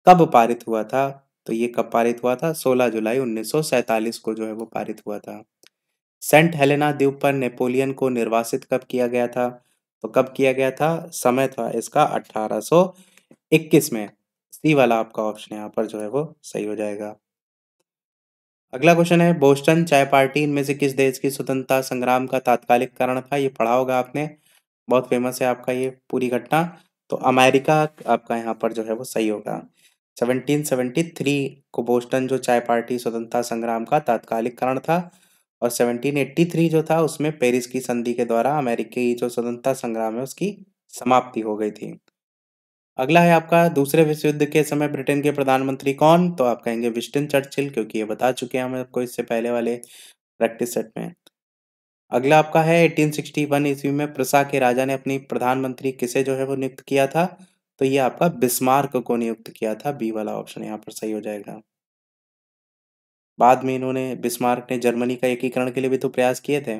कब पारित हुआ था तो ये कब पारित हुआ था 16 जुलाई 1947 को जो है वो पारित हुआ था सेंट हेलेना द्वीप पर नेपोलियन को निर्वासित कब किया गया था तो कब किया गया था समय था इसका 1821 में सी वाला आपका ऑप्शन यहाँ पर जो है वो सही हो जाएगा अगला क्वेश्चन है बोस्टन चाय पार्टी इनमें से किस देश की स्वतंत्रता संग्राम का तात्कालिक कारण था ये पढ़ा होगा आपने बहुत फेमस है आपका ये पूरी घटना तो अमेरिका आपका यहाँ पर जो है वो सही होगा 1773 को बोस्टन जो चाय पार्टी स्वतंत्रता संग्राम का तात्कालिक कारण था और 1783 जो था उसमें पेरिस की संधि के द्वारा अमेरिकी जो स्वतंत्रता संग्राम है उसकी समाप्ति हो गई थी अगला है आपका दूसरे विश्व युद्ध के समय ब्रिटेन के प्रधानमंत्री कौन तो आप कहेंगे विस्टन चर्चिल क्योंकि ये बता चुके हैं हम आपको इससे पहले वाले प्रैक्टिस सेट में अगला आपका है 1861 ईस्वी में प्रसा के राजा ने अपनी प्रधानमंत्री किसे जो है वो नियुक्त किया था तो ये आपका बिस्मार्क को नियुक्त किया था बी वाला ऑप्शन यहाँ पर सही हो जाएगा बाद में इन्होंने बिस्मार्क ने जर्मनी का एकीकरण के लिए भी तो प्रयास किए थे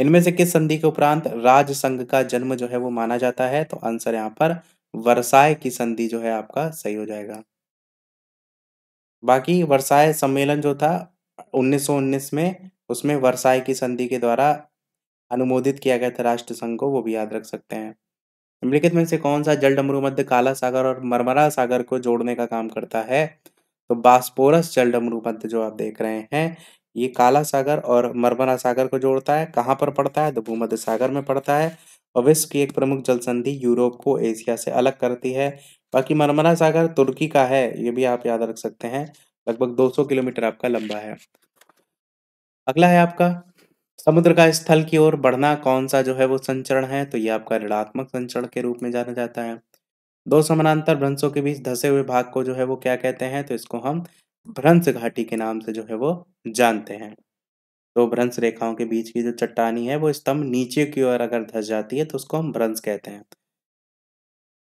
इनमें से किस संधि के उपरांत राजसंघ का जन्म जो है वो माना जाता है तो आंसर यहाँ पर वर्षाय की संधि जो है आपका सही हो जाएगा बाकी वर्षाय सम्मेलन जो था 1919 में उसमें वर्षाय की संधि के द्वारा अनुमोदित किया गया था राष्ट्र संघ को वो भी याद रख सकते हैं निम्नलिखित में से कौन सा जल डमरू मध्य काला सागर और मरमरा सागर को जोड़ने का काम करता है तो बास्पोरस जल डमरू मध्य जो आप देख रहे हैं ये काला सागर और मरमरा सागर को जोड़ता है कहाँ पर पड़ता है तो भूमध्य सागर में पड़ता है विश्व की एक प्रमुख जल संधि यूरोप को एशिया से अलग करती है बाकी मरमरा सागर तुर्की का है ये भी आप याद रख सकते हैं लगभग 200 किलोमीटर आपका लंबा है अगला है आपका समुद्र का स्थल की ओर बढ़ना कौन सा जो है वो संचरण है तो ये आपका ऋणात्मक संचरण के रूप में जाना जाता है दो समानांतर भ्रंशों के बीच धसे हुए भाग को जो है वो क्या कहते हैं तो इसको हम भ्रंश घाटी के नाम से जो है वो जानते हैं दो भ्रंश रेखाओं के बीच की जो चट्टानी है वो स्तंभ नीचे की ओर अगर धस जाती है तो उसको हम भ्रंश कहते हैं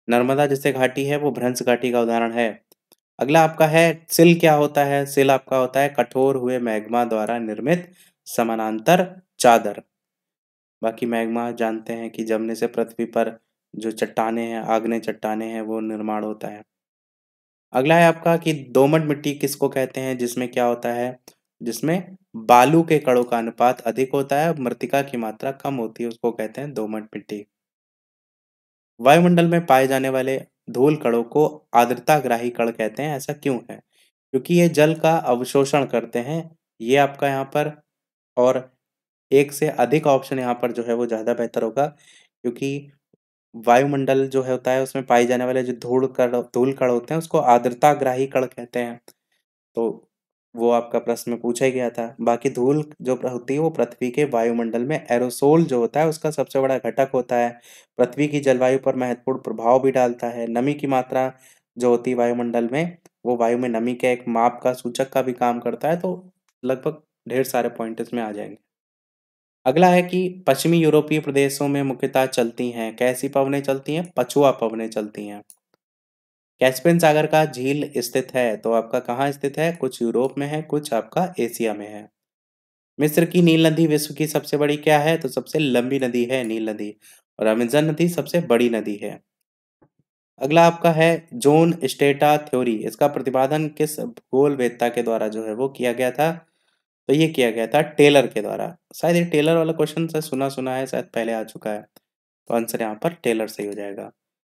नर्मदा जैसे घाटी है वो भ्रंश घाटी का उदाहरण है अगला आपका है सिल क्या होता है सिल आपका होता है कठोर हुए मैग्मा द्वारा निर्मित समानांतर चादर बाकी मैग्मा जानते हैं कि जमने से पृथ्वी पर जो चट्टाने हैं आग्ने चट्टाने हैं वो निर्माण होता है अगला है आपका कि दोमट मिट्टी किसको कहते हैं जिसमें क्या होता है जिसमें बालू के कणों का अनुपात अधिक होता है मृतिका की मात्रा कम होती है उसको कहते हैं दोमट मिट्टी वायुमंडल में पाए जाने वाले धूल कणों को ग्राही कण कहते हैं ऐसा क्यों है क्योंकि ये जल का अवशोषण करते हैं ये आपका यहाँ पर और एक से अधिक ऑप्शन यहाँ पर जो है वो ज़्यादा बेहतर होगा क्योंकि वायुमंडल जो है होता है उसमें पाए जाने वाले जो धूल कण धूल कण होते हैं उसको ग्राही कण कहते हैं तो वो आपका प्रश्न में पूछा ही गया था बाकी धूल जो होती है वो पृथ्वी के वायुमंडल में एरोसोल जो होता है उसका सबसे बड़ा घटक होता है पृथ्वी की जलवायु पर महत्वपूर्ण प्रभाव भी डालता है नमी की मात्रा जो होती है वायुमंडल में वो वायु में नमी के एक माप का सूचक का भी काम करता है तो लगभग ढेर सारे पॉइंट इसमें आ जाएंगे अगला है कि पश्चिमी यूरोपीय प्रदेशों में मुख्यतः चलती हैं कैसी पवने चलती हैं पछुआ पवने चलती हैं कैस्पियन सागर का झील स्थित है तो आपका कहाँ स्थित है कुछ यूरोप में है कुछ आपका एशिया में है मिस्र की नील नदी विश्व की सबसे बड़ी क्या है तो सबसे लंबी नदी है नील नदी और अमेजन नदी सबसे बड़ी नदी है अगला आपका है जोन स्टेटा थ्योरी इसका प्रतिपादन किस भूगोल वेदता के द्वारा जो है वो किया गया था तो ये किया गया था टेलर के द्वारा शायद ये टेलर वाला क्वेश्चन सुना सुना है शायद पहले आ चुका है तो आंसर यहाँ पर टेलर सही हो जाएगा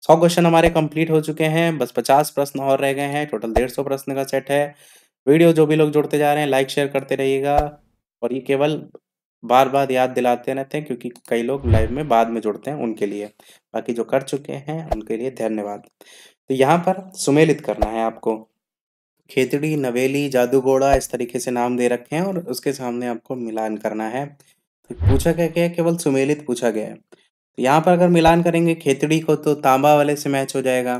सौ क्वेश्चन हमारे कंप्लीट हो चुके हैं बस पचास प्रश्न और रह गए हैं टोटल डेढ़ सौ प्रश्न का सेट है वीडियो जो भी लोग जुड़ते जा रहे हैं लाइक शेयर करते रहिएगा और ये केवल बार बार याद दिलाते रहते हैं क्योंकि कई लोग लाइव में बाद में जुड़ते हैं उनके लिए बाकी जो कर चुके हैं उनके लिए धन्यवाद तो यहाँ पर सुमेलित करना है आपको खेतड़ी नवेली जादूगोड़ा इस तरीके से नाम दे रखे हैं और उसके सामने आपको मिलान करना है तो पूछा क्या क्या केवल सुमेलित पूछा गया है यहाँ पर अगर मिलान करेंगे खेतड़ी को तो तांबा वाले से मैच हो जाएगा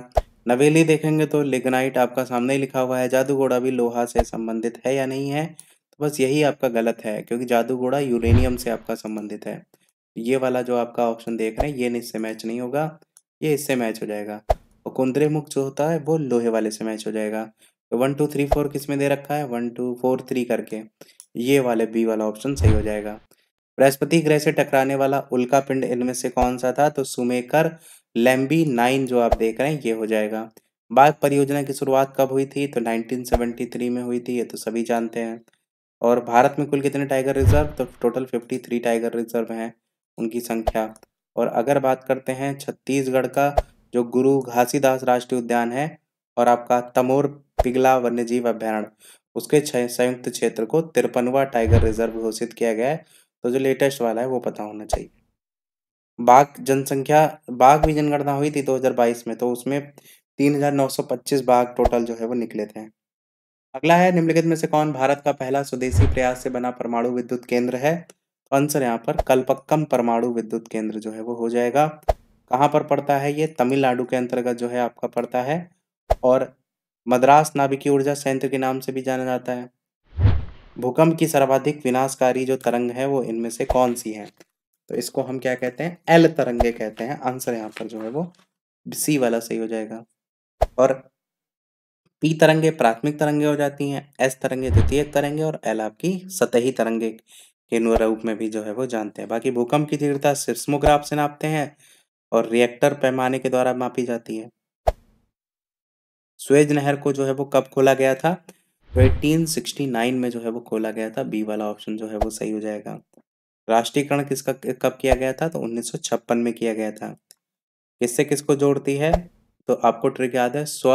नवेली देखेंगे तो लिग्नाइट आपका सामने ही लिखा हुआ है जादू घोड़ा भी लोहा से संबंधित है या नहीं है तो बस यही आपका गलत है क्योंकि जादू घोड़ा यूरेनियम से आपका संबंधित है ये वाला जो आपका ऑप्शन देख रहे हैं ये इससे मैच नहीं होगा ये इससे मैच हो जाएगा और कुंद्रे मुख जो होता है वो लोहे वाले से मैच हो जाएगा तो वन टू थ्री फोर किस में दे रखा है वन टू फोर थ्री करके ये वाले बी वाला ऑप्शन सही हो जाएगा बृहस्पति ग्रह से टकराने वाला उल्का पिंड इनमें से कौन सा था तो सुमेकर लैम्बी नाइन जो आप देख रहे हैं ये हो जाएगा बाघ परियोजना की शुरुआत कब हुई थी तो 1973 में हुई थी ये तो सभी जानते हैं और भारत में कुल कितने टाइगर रिजर्व तो टोटल 53 टाइगर रिजर्व हैं उनकी संख्या और अगर बात करते हैं छत्तीसगढ़ का जो गुरु घासीदास राष्ट्रीय उद्यान है और आपका तमोर पिघला वन्यजीव अभ्यारण्य उसके संयुक्त क्षेत्र को तिरपनवा टाइगर रिजर्व घोषित किया गया है तो जो लेटेस्ट वाला है वो पता होना चाहिए बाघ जनसंख्या बाघ भी जनगणना हुई थी 2022 में तो उसमें 3,925 बाघ टोटल जो है वो निकले थे अगला है निम्नलिखित में से कौन भारत का पहला स्वदेशी प्रयास से बना परमाणु विद्युत केंद्र है तो आंसर यहाँ पर कल्पक्कम परमाणु विद्युत केंद्र जो है वो हो जाएगा कहाँ पर पड़ता है ये तमिलनाडु के अंतर्गत जो है आपका पड़ता है और मद्रास नाभिकीय ऊर्जा संयंत्र के नाम से भी जाना जाता है भूकंप की सर्वाधिक विनाशकारी जो तरंग है वो इनमें से कौन सी है तो इसको हम क्या कहते हैं एल तरंगे कहते हैं आंसर यहाँ पर जो है वो सी वाला सही हो जाएगा और पी तरंगे प्राथमिक तरंगे हो जाती हैं एस तरंगे द्वितीय तरंगे और एल आपकी सतही तरंगे के रूप में भी जो है वो जानते हैं बाकी भूकंप की तीव्रता सिर्समोग्राफ से नापते हैं और रिएक्टर पैमाने के द्वारा मापी जाती है स्वेज नहर को जो है वो कब खोला गया था तो 1869 में जो है वो खोला गया था बी वाला ऑप्शन जो है वो सही हो जाएगा राष्ट्रीयकरण किसका कब किया गया था तो 1956 में किया गया था किससे किसको जोड़ती है तो आपको ट्रिक याद है स्व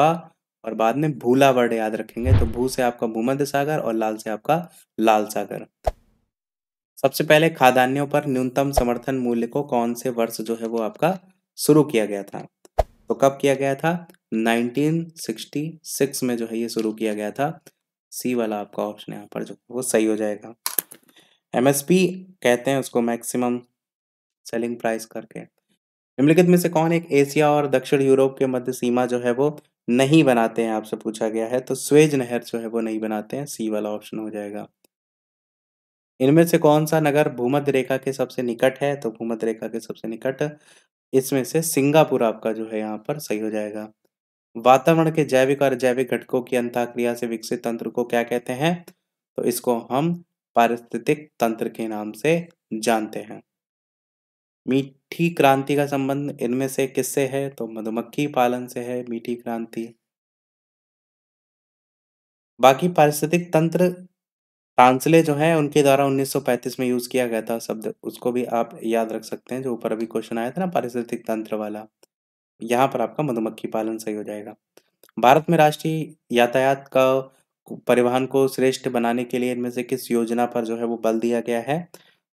और बाद में भूला वर्ड याद रखेंगे तो भू से आपका भूमध्य सागर और लाल से आपका लाल सागर सबसे पहले खाद्यान्यों पर न्यूनतम समर्थन मूल्य को कौन से वर्ष जो है वो आपका शुरू किया गया था तो कब किया गया था 1966 में जो है ये शुरू किया गया था सी वाला आपका ऑप्शन यहाँ पर जो वो सही हो जाएगा एमएसपी कहते हैं उसको मैक्सिमम सेलिंग प्राइस करके निम्नलिखित में से कौन एक एशिया और दक्षिण यूरोप के मध्य सीमा जो है वो नहीं बनाते हैं आपसे पूछा गया है तो स्वेज नहर जो है वो नहीं बनाते हैं सी वाला ऑप्शन हो जाएगा इनमें से कौन सा नगर भूमध्य रेखा के सबसे निकट है तो भूमध्य रेखा के सबसे निकट इसमें से सिंगापुर आपका जो है यहाँ पर सही हो जाएगा वातावरण के जैविक और जैविक घटकों की अंतःक्रिया से विकसित तंत्र को क्या कहते हैं तो इसको हम पारिस्थितिक तंत्र के नाम से जानते हैं मीठी क्रांति का संबंध इनमें से किससे है तो मधुमक्खी पालन से है मीठी क्रांति बाकी पारिस्थितिक तंत्र टांसले जो है उनके द्वारा 1935 में यूज किया गया था शब्द उसको भी आप याद रख सकते हैं जो ऊपर अभी क्वेश्चन आया था ना पारिस्थितिक तंत्र वाला यहाँ पर आपका मधुमक्खी पालन सही हो जाएगा भारत में राष्ट्रीय यातायात का परिवहन को श्रेष्ठ बनाने के लिए इनमें से किस योजना पर जो है वो बल दिया गया है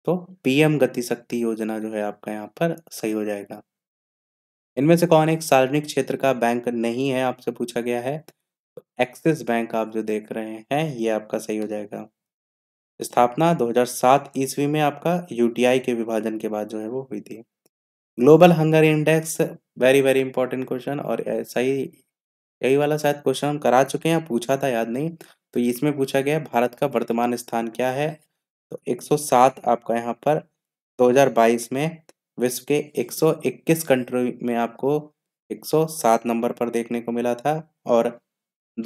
तो पीएम गति शक्ति योजना जो है आपका यहाँ पर सही हो जाएगा इनमें से कौन एक सार्वजनिक क्षेत्र का बैंक नहीं है आपसे पूछा गया है तो एक्सिस बैंक आप जो देख रहे हैं ये आपका सही हो जाएगा स्थापना 2007 ईस्वी में आपका यूटीआई के विभाजन के बाद जो है वो हुई थी global hunger index very very important question और सही यही वाला शायद क्वेश्चन हम करा चुके हैं पूछा था याद नहीं तो इसमें पूछा गया भारत का वर्तमान स्थान क्या है तो 107 आपका यहाँ पर 2022 में विश्व के 121 कंट्री में आपको 107 नंबर पर देखने को मिला था और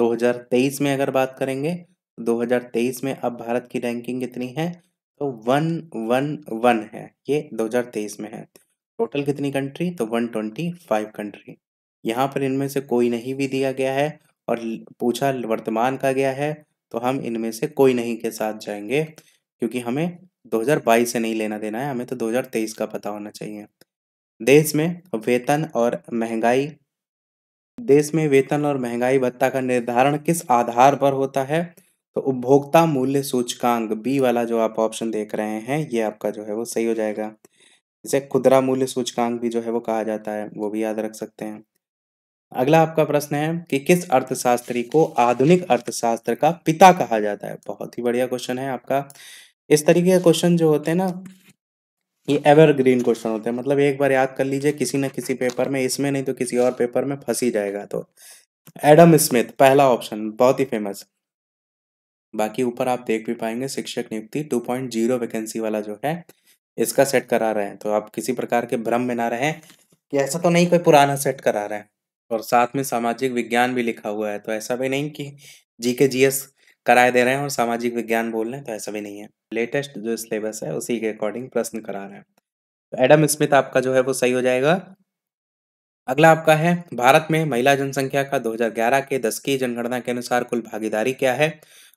2023 में अगर बात करेंगे 2023 तो में अब भारत की रैंकिंग कितनी है तो वन वन वन है ये 2023 में है टोटल कितनी कंट्री तो 125 कंट्री यहाँ पर इनमें से कोई नहीं भी दिया गया है और पूछा वर्तमान का गया है तो हम इनमें से कोई नहीं के साथ जाएंगे क्योंकि हमें 2022 से नहीं लेना देना है हमें तो 2023 का पता होना चाहिए देश में वेतन और महंगाई देश में वेतन और महंगाई भत्ता का निर्धारण किस आधार पर होता है तो उपभोक्ता मूल्य सूचकांक बी वाला जो आप ऑप्शन देख रहे हैं ये आपका जो है वो सही हो जाएगा इसे खुदरा मूल्य सूचकांक भी जो है वो कहा जाता है वो भी याद रख सकते हैं अगला आपका प्रश्न है कि किस अर्थशास्त्री को आधुनिक अर्थशास्त्र का पिता कहा जाता है बहुत ही बढ़िया क्वेश्चन है आपका इस तरीके के क्वेश्चन जो होते हैं ना ये एवरग्रीन क्वेश्चन होते हैं मतलब एक बार याद कर लीजिए किसी न किसी पेपर में इसमें नहीं तो किसी और पेपर में फंस ही जाएगा तो एडम स्मिथ पहला ऑप्शन बहुत ही फेमस बाकी ऊपर आप देख भी पाएंगे शिक्षक नियुक्ति 2.0 वैकेंसी वाला जो है इसका सेट करा रहे हैं तो आप किसी प्रकार के भ्रम में ना रहें कि ऐसा तो नहीं कोई पुराना सेट करा रहे हैं और साथ में सामाजिक विज्ञान भी लिखा हुआ है तो ऐसा भी नहीं कि जी के जी एस कराए दे रहे हैं और सामाजिक विज्ञान बोल रहे हैं तो ऐसा भी नहीं है लेटेस्ट जो सिलेबस है उसी के अकॉर्डिंग प्रश्न करा रहे हैं तो एडम स्मिथ आपका जो है वो सही हो जाएगा अगला आपका है भारत में महिला जनसंख्या का 2011 के दस की जनगणना के अनुसार कुल भागीदारी क्या है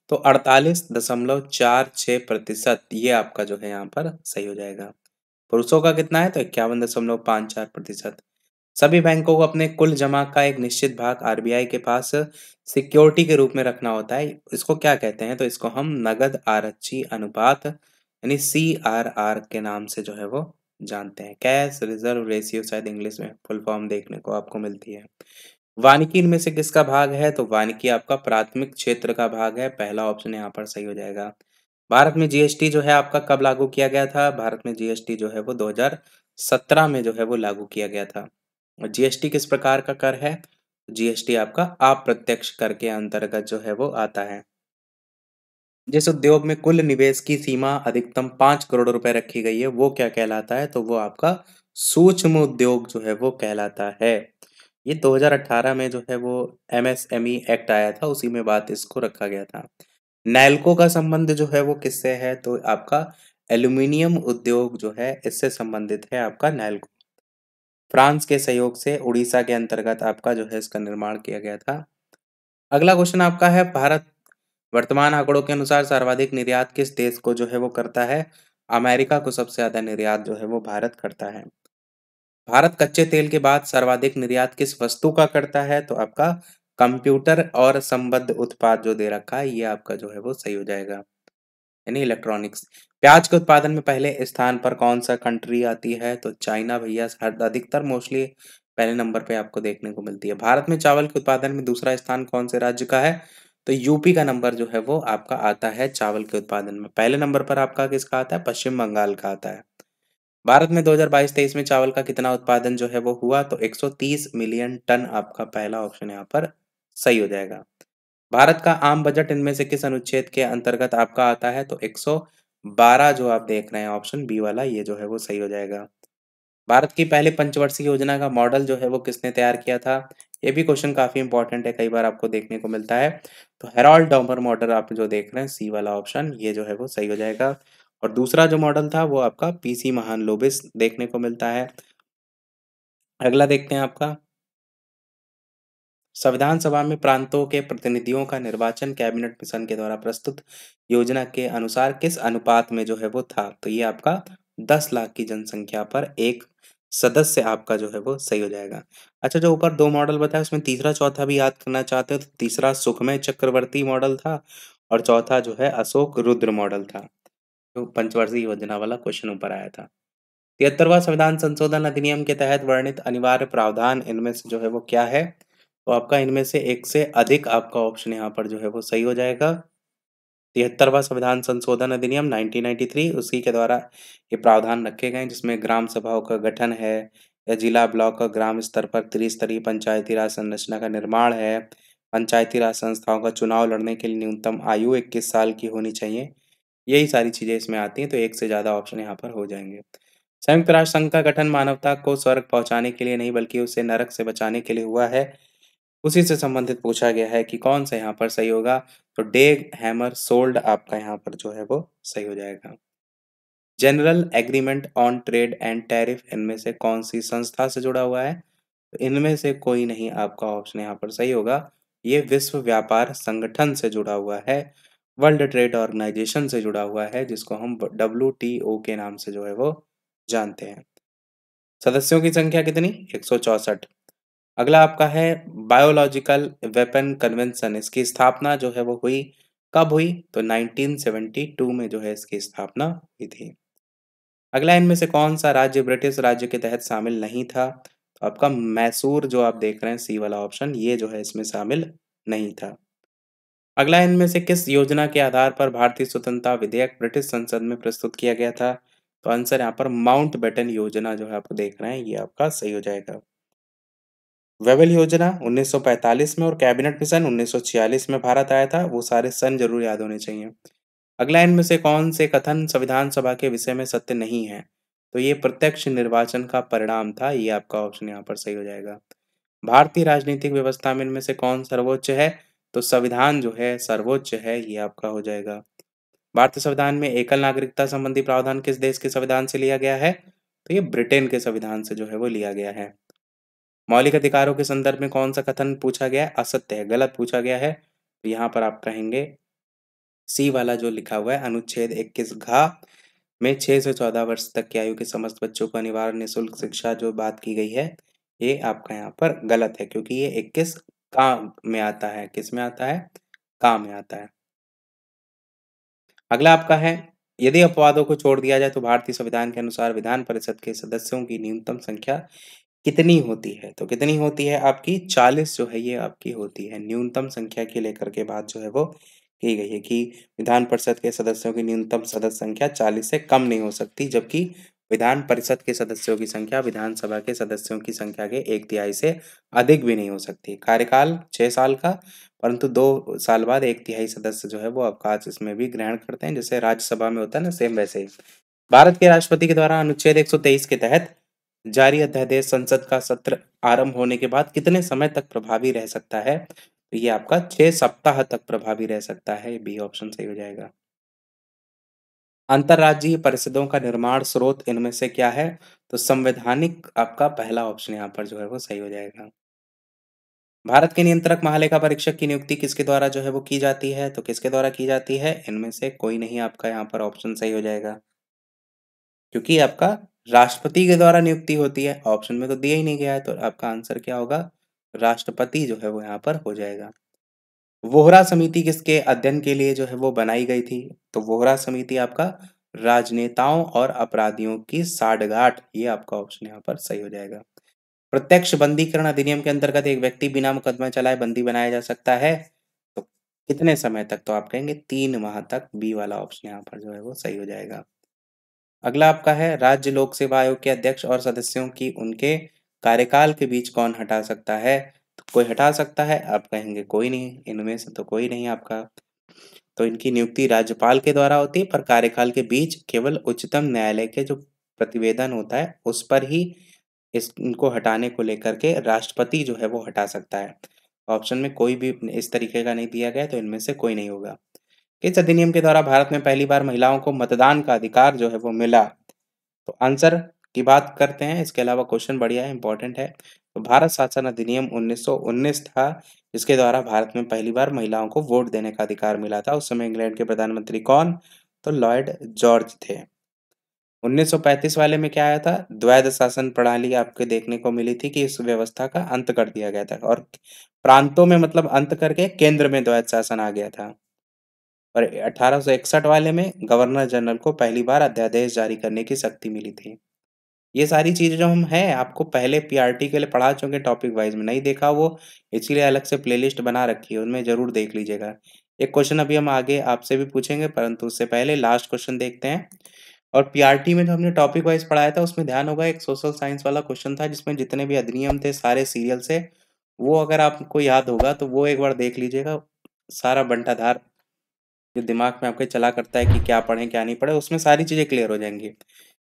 तो अड़तालीस दशमलव चार छः प्रतिशत ये आपका जो है यहाँ पर सही हो जाएगा पुरुषों का कितना है तो इक्यावन दशमलव पाँच चार प्रतिशत सभी बैंकों को अपने कुल जमा का एक निश्चित भाग आरबीआई के पास सिक्योरिटी के रूप में रखना होता है इसको क्या कहते हैं तो इसको हम नगद आरक्षी अनुपात यानी सी आर आर के नाम से जो है वो जानते हैं कैश रिजर्व रेशियो शायद इंग्लिश में फुल फॉर्म देखने को आपको मिलती है वानिकी इनमें से किसका भाग है तो वानिकी आपका प्राथमिक क्षेत्र का भाग है पहला ऑप्शन यहाँ पर सही हो जाएगा भारत में जीएसटी जो है आपका कब लागू किया गया था भारत में जीएसटी जो है वो 2017 में जो है वो लागू किया गया था जीएसटी किस प्रकार का कर है जीएसटी आपका अप्रत्यक्ष आप कर के अंतर्गत जो है वो आता है जिस उद्योग में कुल निवेश की सीमा अधिकतम पांच करोड़ रुपए रखी गई है वो क्या कहलाता है तो वो आपका सूक्ष्म उद्योग जो है वो कहलाता है ये 2018 में जो है वो M M S E act आया था उसी में बात इसको रखा गया था नैलको का संबंध जो है वो किससे है तो आपका एल्यूमिनियम उद्योग जो है इससे संबंधित है आपका नैलको फ्रांस के सहयोग से उड़ीसा के अंतर्गत आपका जो है इसका निर्माण किया गया था अगला क्वेश्चन आपका है भारत वर्तमान आंकड़ों के अनुसार सर्वाधिक निर्यात किस देश को जो है वो करता है अमेरिका को सबसे ज्यादा निर्यात जो है वो भारत करता है भारत कच्चे तेल के बाद सर्वाधिक निर्यात किस वस्तु का करता है तो आपका कंप्यूटर और संबद्ध उत्पाद जो दे रखा है ये आपका जो है वो सही हो जाएगा यानी इलेक्ट्रॉनिक्स प्याज के उत्पादन में पहले स्थान पर कौन सा कंट्री आती है तो चाइना भैया अधिकतर मोस्टली पहले नंबर पे आपको देखने को मिलती है भारत में चावल के उत्पादन में दूसरा स्थान कौन से राज्य का है तो यूपी का नंबर जो है वो आपका आता है चावल के उत्पादन में पहले नंबर पर आपका किसका आता है पश्चिम बंगाल का आता है भारत में 2022-23 में चावल का कितना उत्पादन जो है वो हुआ तो 130 मिलियन टन आपका पहला ऑप्शन यहाँ पर सही हो जाएगा भारत का आम बजट इनमें से किस अनुच्छेद के अंतर्गत आपका आता है तो 112 जो आप देख रहे हैं ऑप्शन बी वाला ये जो है वो सही हो जाएगा भारत की पहले पंचवर्षीय योजना का मॉडल जो है वो किसने तैयार किया था ये भी क्वेश्चन काफी इंपॉर्टेंट है कई बार आपको देखने को मिलता है तो हेरोल्ड डॉमर मॉडल आप जो देख रहे हैं सी वाला ऑप्शन ये जो है वो सही हो जाएगा और दूसरा जो मॉडल था वो आपका पीसी महान लोबिस देखने को मिलता है अगला देखते हैं आपका संविधान सभा में प्रांतों के प्रतिनिधियों का निर्वाचन कैबिनेट मिशन के द्वारा प्रस्तुत योजना के अनुसार किस अनुपात में जो है वो था तो ये आपका दस लाख की जनसंख्या पर एक सदस्य आपका जो है वो सही हो जाएगा अच्छा जो ऊपर दो मॉडल बताया उसमें तीसरा चौथा भी याद करना चाहते हो तो तीसरा सुखमय चक्रवर्ती मॉडल था और चौथा जो है अशोक रुद्र मॉडल था तो पंचवर्षीय योजना वाला क्वेश्चन ऊपर आया था तिहत्तरवा संविधान संशोधन अधिनियम के तहत वर्णित अनिवार्य प्रावधान इनमें से जो है वो क्या है तो आपका इनमें से एक से अधिक आपका ऑप्शन यहाँ पर जो है वो सही हो जाएगा तिहत्तरवा संविधान संशोधन अधिनियम 1993 उसी के द्वारा ये प्रावधान रखे गए जिसमें ग्राम सभाओं का गठन है या जिला ब्लॉक का ग्राम स्तर पर त्रिस्तरीय पंचायती राज संरचना का निर्माण है पंचायती राज संस्थाओं का चुनाव लड़ने के लिए न्यूनतम आयु इक्कीस साल की होनी चाहिए यही सारी चीज़ें इसमें आती हैं तो एक से ज़्यादा ऑप्शन यहाँ पर हो जाएंगे संयुक्त राष्ट्र संघ का गठन मानवता को स्वर्ग पहुंचाने के लिए नहीं बल्कि उसे नरक से बचाने के लिए हुआ है उसी से संबंधित पूछा गया है कि कौन सा यहाँ पर सही होगा तो डेग हैमर सोल्ड आपका यहाँ पर जो है वो सही हो जाएगा general agreement on trade and tariff इनमें से कौन सी संस्था से जुड़ा हुआ है तो इनमें से कोई नहीं आपका ऑप्शन यहाँ पर सही होगा ये विश्व व्यापार संगठन से जुड़ा हुआ है वर्ल्ड ट्रेड ऑर्गेनाइजेशन से जुड़ा हुआ है जिसको हम डब्ल्यू के नाम से जो है वो जानते हैं सदस्यों की संख्या कितनी एक अगला आपका है बायोलॉजिकल वेपन कन्वेंशन इसकी स्थापना जो है वो हुई कब हुई तो 1972 में जो है इसकी स्थापना हुई थी अगला इनमें से कौन सा राज्य ब्रिटिश राज्य के तहत शामिल नहीं था तो आपका मैसूर जो आप देख रहे हैं सी वाला ऑप्शन ये जो है इसमें शामिल नहीं था अगला इनमें से किस योजना के आधार पर भारतीय स्वतंत्रता विधेयक ब्रिटिश संसद में प्रस्तुत किया गया था तो आंसर यहाँ पर माउंट बेटन योजना जो है आप देख रहे हैं ये आपका सही हो जाएगा वेवल योजना 1945 में और कैबिनेट मिशन उन्नीस में भारत आया था वो सारे सन जरूर याद होने चाहिए अगला इनमें से कौन से कथन संविधान सभा के विषय में सत्य नहीं है तो ये प्रत्यक्ष निर्वाचन का परिणाम था ये आपका ऑप्शन यहाँ पर सही हो जाएगा भारतीय राजनीतिक व्यवस्था में इनमें से कौन सर्वोच्च है तो संविधान जो है सर्वोच्च है ये आपका हो जाएगा भारतीय संविधान में एकल नागरिकता संबंधी प्रावधान किस देश के संविधान से लिया गया है तो ये ब्रिटेन के संविधान से जो है वो लिया गया है मौलिक अधिकारों के संदर्भ में कौन सा कथन पूछा गया है असत्य है गलत पूछा गया है तो यहाँ पर आप कहेंगे सी वाला जो लिखा हुआ है अनुच्छेद इक्कीस घा में छह से चौदह वर्ष तक की आयु के समस्त बच्चों को अनिवार्य निःशुल्क शिक्षा जो बात की गई है ये आपका यहाँ पर गलत है क्योंकि ये इक्कीस काम में आता है किस में आता है काम में आता है अगला आपका है यदि अपवादों को छोड़ दिया जाए तो भारतीय संविधान के अनुसार विधान परिषद के सदस्यों की न्यूनतम संख्या कितनी होती है तो कितनी होती है आपकी चालीस जो है ये आपकी होती है न्यूनतम संख्या की लेकर के बात जो है वो की गई है कि विधान परिषद के सदस्यों की न्यूनतम सदस्य संख्या चालीस से कम नहीं हो सकती जबकि विधान परिषद के सदस्यों की संख्या विधानसभा के सदस्यों की संख्या के एक तिहाई से अधिक भी नहीं हो सकती कार्यकाल छह साल का परंतु दो साल बाद एक तिहाई सदस्य जो है वो अवकाश इसमें भी ग्रहण करते हैं जैसे राज्यसभा में होता है ना सेम वैसे ही भारत के राष्ट्रपति के द्वारा अनुच्छेद एक के तहत जारी अध्यादेश संसद का सत्र आरंभ होने के बाद कितने समय तक प्रभावी रह सकता है तो ये आपका छह सप्ताह तक प्रभावी रह सकता है बी ऑप्शन सही हो जाएगा अंतर्राज्यीय परिषदों का निर्माण स्रोत इनमें से क्या है तो संवैधानिक आपका पहला ऑप्शन यहाँ पर जो है वो सही हो जाएगा भारत के नियंत्रक महालेखा परीक्षक की नियुक्ति किसके द्वारा जो है वो की जाती है तो किसके द्वारा की जाती है इनमें से कोई नहीं आपका यहाँ पर ऑप्शन सही हो जाएगा क्योंकि आपका राष्ट्रपति के द्वारा नियुक्ति होती है ऑप्शन में तो दिया ही नहीं गया है तो आपका आंसर क्या होगा राष्ट्रपति जो है वो यहाँ पर हो जाएगा वोहरा समिति किसके अध्ययन के लिए जो है वो बनाई गई थी तो वोहरा समिति आपका राजनेताओं और अपराधियों की साठगांठ ये आपका ऑप्शन यहाँ पर सही हो जाएगा प्रत्यक्ष बंदीकरण अधिनियम के अंतर्गत एक व्यक्ति बिना मुकदमा चलाए बंदी बनाया जा सकता है तो कितने समय तक तो आप कहेंगे तीन माह तक बी वाला ऑप्शन यहाँ पर जो है वो सही हो जाएगा अगला आपका है राज्य लोक सेवा आयोग के अध्यक्ष और सदस्यों की उनके कार्यकाल के बीच कौन हटा सकता है तो कोई हटा सकता है आप कहेंगे कोई नहीं इनमें से तो कोई नहीं आपका तो इनकी नियुक्ति राज्यपाल के द्वारा होती है पर कार्यकाल के बीच केवल उच्चतम न्यायालय के जो प्रतिवेदन होता है उस पर ही इस इनको हटाने को लेकर के राष्ट्रपति जो है वो हटा सकता है ऑप्शन में कोई भी इस तरीके का नहीं दिया गया तो इनमें से कोई नहीं होगा इस अधिनियम के द्वारा भारत में पहली बार महिलाओं को मतदान का अधिकार जो है वो मिला तो आंसर की बात करते हैं इसके अलावा क्वेश्चन बढ़िया है इंपॉर्टेंट है तो भारत शासन अधिनियम 1919 था जिसके द्वारा भारत में पहली बार महिलाओं को वोट देने का अधिकार मिला था उस समय इंग्लैंड के प्रधानमंत्री कौन तो लॉयड जॉर्ज थे 1935 वाले में क्या आया था द्वैध शासन प्रणाली आपके देखने को मिली थी कि इस व्यवस्था का अंत कर दिया गया था और प्रांतों में मतलब अंत करके केंद्र में द्वैध शासन आ गया था और 1861 वाले में गवर्नर जनरल को पहली बार अध्यादेश जारी करने की शक्ति मिली थी ये सारी चीजें जो हम है आपको पहले पीआरटी के लिए पढ़ा चुके टॉपिक वाइज में नहीं देखा वो इसीलिए अलग से प्लेलिस्ट बना रखी है उनमें ज़रूर देख लीजिएगा एक क्वेश्चन अभी हम आगे आपसे भी पूछेंगे परंतु उससे पहले लास्ट क्वेश्चन देखते हैं और पीआरटी में जो हमने टॉपिक वाइज पढ़ाया था उसमें ध्यान होगा एक सोशल साइंस वाला क्वेश्चन था जिसमें जितने भी अधिनियम थे सारे सीरियल से वो अगर आपको याद होगा तो वो एक बार देख लीजिएगा सारा बंटाधार जो दिमाग में आपके चला करता है कि क्या पढ़ें क्या नहीं पढ़े उसमें सारी चीज़ें क्लियर हो जाएंगी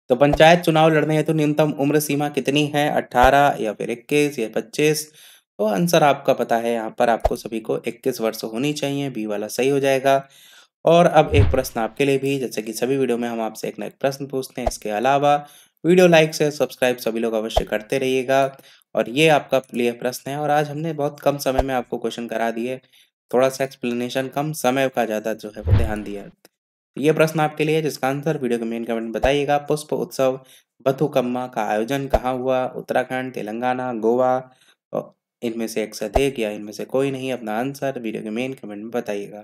तो पंचायत चुनाव लड़ने हेतु न्यूनतम उम्र सीमा कितनी है अट्ठारह या फिर इक्कीस या पच्चीस तो आंसर आपका पता है यहाँ पर आपको सभी को 21 वर्ष होनी चाहिए बी वाला सही हो जाएगा और अब एक प्रश्न आपके लिए भी जैसे कि सभी वीडियो में हम आपसे एक नए प्रश्न पूछते हैं इसके अलावा वीडियो लाइक से सब्सक्राइब सभी लोग अवश्य करते रहिएगा और ये आपका लिए प्रश्न है और आज हमने बहुत कम समय में आपको क्वेश्चन करा दिए थोड़ा सा एक्सप्लेनेशन कम समय का ज़्यादा जो है वो ध्यान दिया ये प्रश्न आपके लिए जिसका आंसर वीडियो के मेन कमेंट बताइएगा पुष्प उत्सव बथुकम्मा का आयोजन कहाँ हुआ उत्तराखंड तेलंगाना गोवा इनमें से एक से अधिक या इनमें से कोई नहीं अपना आंसर वीडियो के मेन कमेंट में बताइएगा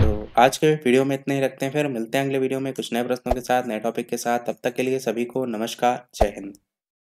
तो आज के वीडियो में इतने ही रखते हैं फिर मिलते हैं अगले वीडियो में कुछ नए प्रश्नों के साथ नए टॉपिक के साथ तब तक के लिए सभी को नमस्कार जय हिंद